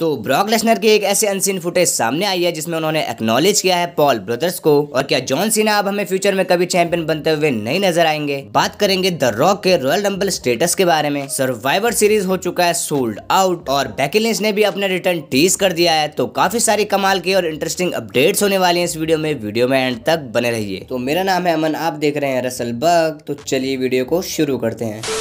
तो Brock Lesnar की एक ऐसे अनसीन फुटेज सामने आई है जिसमें उन्होंने एक्नॉलेज किया है पॉल ब्रदर्स को और क्या जॉन सीना अब हमें फ्यूचर में कभी चैंपियन बनते हुए नहीं नजर आएंगे बात करेंगे द रॉक के रॉयल रंबल स्टेटस के बारे में सर्वाइवर सीरीज हो चुका है सोल्ड आउट और बैकिलिंस ने भी अपना रिटर्न टीज कर दिया है तो काफी सारी कमाल की और इंटरेस्टिंग अपडेट होने वाली है इस वीडियो में वीडियो में एंड तक बने रहिए तो मेरा नाम है अमन आप देख रहे हैं रसल बग तो चलिए वीडियो को शुरू करते हैं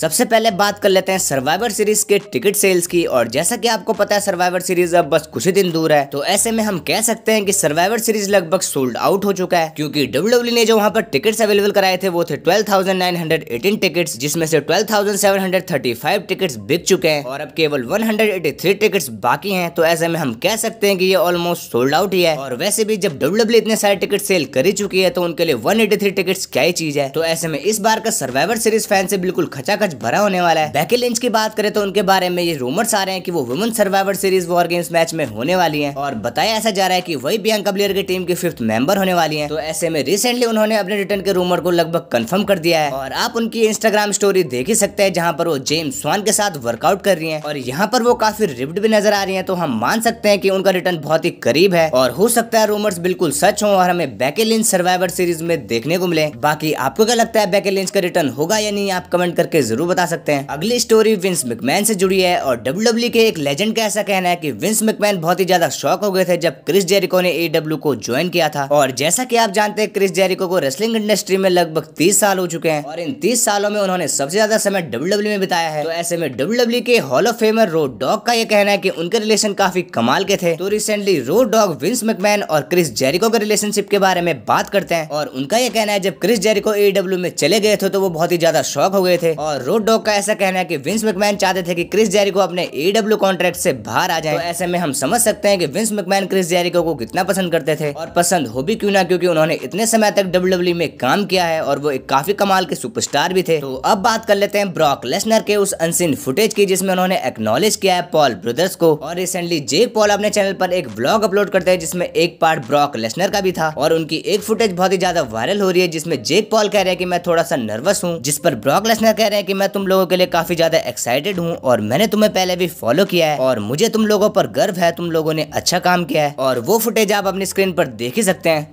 सबसे पहले बात कर लेते हैं सर्वाइवर सीरीज के टिकट सेल्स की और जैसा कि आपको पता है सर्वाइवर सीरीज अब बस कुछ ही दिन दूर है तो ऐसे में हम कह सकते हैं कि सर्वाइवर सीरीज लगभग सोल्ड आउट हो चुका है क्योंकि डब्ल्यू e ने जो वहाँ पर टिकट अवेलेबल कराए थे वो थे ट्वेल्व टिकट्स जिसमें से ट्वेल्व टिकट्स बिक चुके हैं और अब केवल वन टिकट्स बाकी हैं तो ऐसे में हम कह सकते हैं कि ये ऑलमोस्ट सोल्ड आउट ही है और वैसे भी जब डब्ल्यू e इतने सारे टिकट सेल कर ही चुकी है तो उनके लिए वन टिकट्स क्या ही चीज है तो ऐसे में इस बार का सर्वाइवर सीरीज फैन से बिल्कुल खचा आज भरा होने वाला है बैकी लिंच की बात करें तो उनके बारे में ये रूमर्स आ रहे हैं कि वो women Survivor Series War Games match में होने वाली है और बताया ऐसा जा रहा है की वही बियंका प्लेयर की टीम की फिफ्थ मेंबर होने वाली है तो ऐसे में रिसेंटली उन्होंने अपने रिटर्न के रूमर को लगभग कन्फर्म कर दिया है और आप उनकी इंस्टाग्राम स्टोरी देख ही सकते हैं जहाँ पर वो जेम्स स्वान के साथ वर्कआउट कर रही है और यहाँ पर वो काफी रिप्ड भी नजर आ रही है तो हम मान सकते हैं की उनका रिटर्न बहुत ही करीब है और हो सकता है रूमर्स बिल्कुल सच हो और हमें बैके लिंच सर्वाइवर सीरीज में देखने को मिले बाकी आपको क्या लगता है बैके लिंच का रिटर्न होगा या नहीं आप कमेंट करके जरूर जरूर बता सकते हैं अगली स्टोरी विंस मिकमैन से जुड़ी है और डब्ल्यू e के एक लेजेंड का ऐसा कहना है कि विंस मिकमैन बहुत ही ज्यादा शौक हो गए थे जब क्रिस जेरिको ने ए को ज्वाइन किया था और जैसा की आप जानते हैं क्रिस जेरिको को रेसलिंग इंडस्ट्री में लगभग तीस साल हो चुके हैं और इन तीस सालों में उन्होंने सबसे ज्यादा समय डब्ल्यू e में बिताया है तो ऐसे में डब्ल्यू e के hall of famer Road Dog का यह कहना है की उनके रिलेशन काफी कमाल के थे तो recently Road Dog Vince McMahon और क्रिस जेरिको के रिलेशनशिप के बारे में बात करते हैं और उनका यह कहना है जब क्रिस जेरिको ए में चले गए थे तो वो बहुत ही ज्यादा शौक हो गए थे और रोड डॉग का ऐसा कहना है कि विंस मकमैन चाहते थे कि क्रिस जेरिको अपने ईडब्ल्यू कॉन्ट्रैक्ट से बाहर आ जाए तो ऐसे में हम समझ सकते हैं कि विंस मकमैन क्रिस जेरिको को कितना पसंद करते थे और पसंद हो भी क्यों ना क्योंकि उन्होंने इतने समय तक डब्ल्यू e में काम किया है और वो एक काफी कमाल के सुपरस्टार भी थे तो अब बात कर लेते हैं ब्रॉक लेसनर के उस अनसिन फुटेज की जिसमें उन्होंने एक्नोलेज किया है पॉल ब्रदर्स को और रिसेंटली जेक पॉल अपने चैनल पर एक ब्लॉग अपलोड करते हैं जिसमें एक पार्ट ब्रॉक लेसनर का भी था और उनकी एक फुटेज बहुत ही ज्यादा वायरल हो रही है जिसमें जेक पॉल कह रहे हैं कि मैं थोड़ा सा नर्वस हूँ जिस पर ब्रॉक लेसनर कह रहे हैं कि मैं तुम लोगों के लिए काफी ज्यादा एक्साइटेड हूँ और मैंने तुम्हें पहले भी फॉलो किया है और मुझे तुम लोगों पर गर्व है तुम लोगों ने अच्छा काम किया है और वो फुटेज आप अपनी स्क्रीन पर देख ही सकते हैं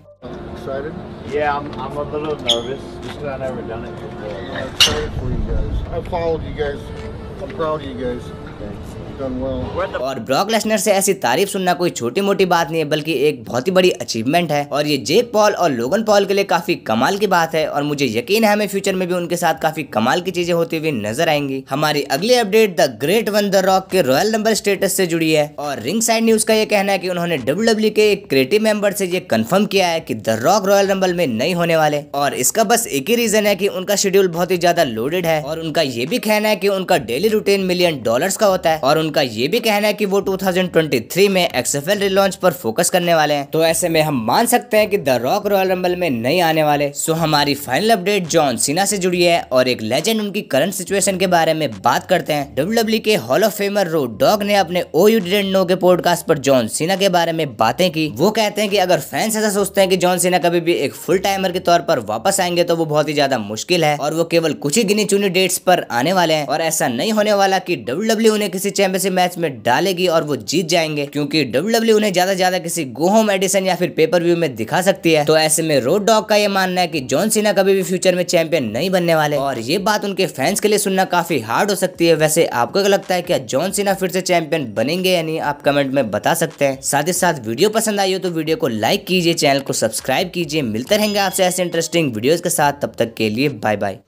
और ब्रॉक लेसनर से ऐसी तारीफ सुनना कोई छोटी मोटी बात नहीं है बल्कि एक बहुत ही बड़ी अचीवमेंट है और ये जेक पॉल और लोगन पॉल के लिए काफी कमाल की बात है और मुझे यकीन है हमें फ्यूचर में भी उनके साथ काफी कमाल की चीजें होती हुई नजर आएंगी हमारी अगली update the great one the Rock के रॉयल नंबर स्टेटस से जुड़ी है और रिंग साइड न्यूज का ये कहना है की उन्होंने डब्ल्यू e के एक क्रिएटिव मेंबर से ये कन्फर्म किया है की द रॉक रॉयल नंबर में नहीं होने वाले और इसका बस एक ही रीजन है की उनका शेड्यूल बहुत ही ज्यादा लोडेड है और उनका ये भी कहना है की उनका डेली रूटीन मिलियन डॉलर का होता है और उनका ये भी कहना है की वो 2023 में एक्सएफएल रिलॉन्च पर फोकस करने वाले हैं तो ऐसे में हम मान सकते हैं कि द रॉक रॉयल रंबल में नहीं आने वाले सो हमारी फाइनल अपडेट जॉन सिन्हा से जुड़ी है और एक लेजेंड उनकी करंट सिचुएशन के बारे में बात करते हैं डब्ल्यू e के hall of famer Road Dog ने अपने ओ यू डिडेंट नो के पॉडकास्ट पर जॉन सिन्हा के बारे में बातें की वो कहते हैं कि अगर फैंस ऐसा सोचते हैं कि जॉन सिन्हा कभी भी एक फुल टाइमर के तौर पर वापस आएंगे तो वो बहुत ही ज्यादा मुश्किल है और वो केवल कुछ ही गिनी चुनी डेट्स पर आने वाले हैं और ऐसा नहीं होने वाला की डब्ल्यू उन्हें किसी चैंपियनशिप मैच में डालेगी और वो जीत जाएंगे क्योंकि डब्ल्यू e उन्हें ज्यादा ज्यादा किसी गोहोम एडिसन या फिर पेपर व्यू में दिखा सकती है तो ऐसे में रोड डॉग का ये मानना है की जॉन सिन्हा कभी भी फ्यूचर में चैंपियन नहीं बनने वाले और ये बात उनके फैंस के लिए सुनना काफी हार्ड हो सकती है वैसे आपको क्या लगता है क्या जॉन सिन्हा फिर से चैंपियन बनेंगे या नहीं आप कमेंट में बता सकते हैं साथ ही साथ वीडियो पसंद आई हो तो वीडियो को लाइक कीजिए चैनल को सब्सक्राइब कीजिए मिलते रहेंगे आपसे ऐसे इंटरेस्टिंग वीडियोस के साथ तब तक के लिए बाय बाय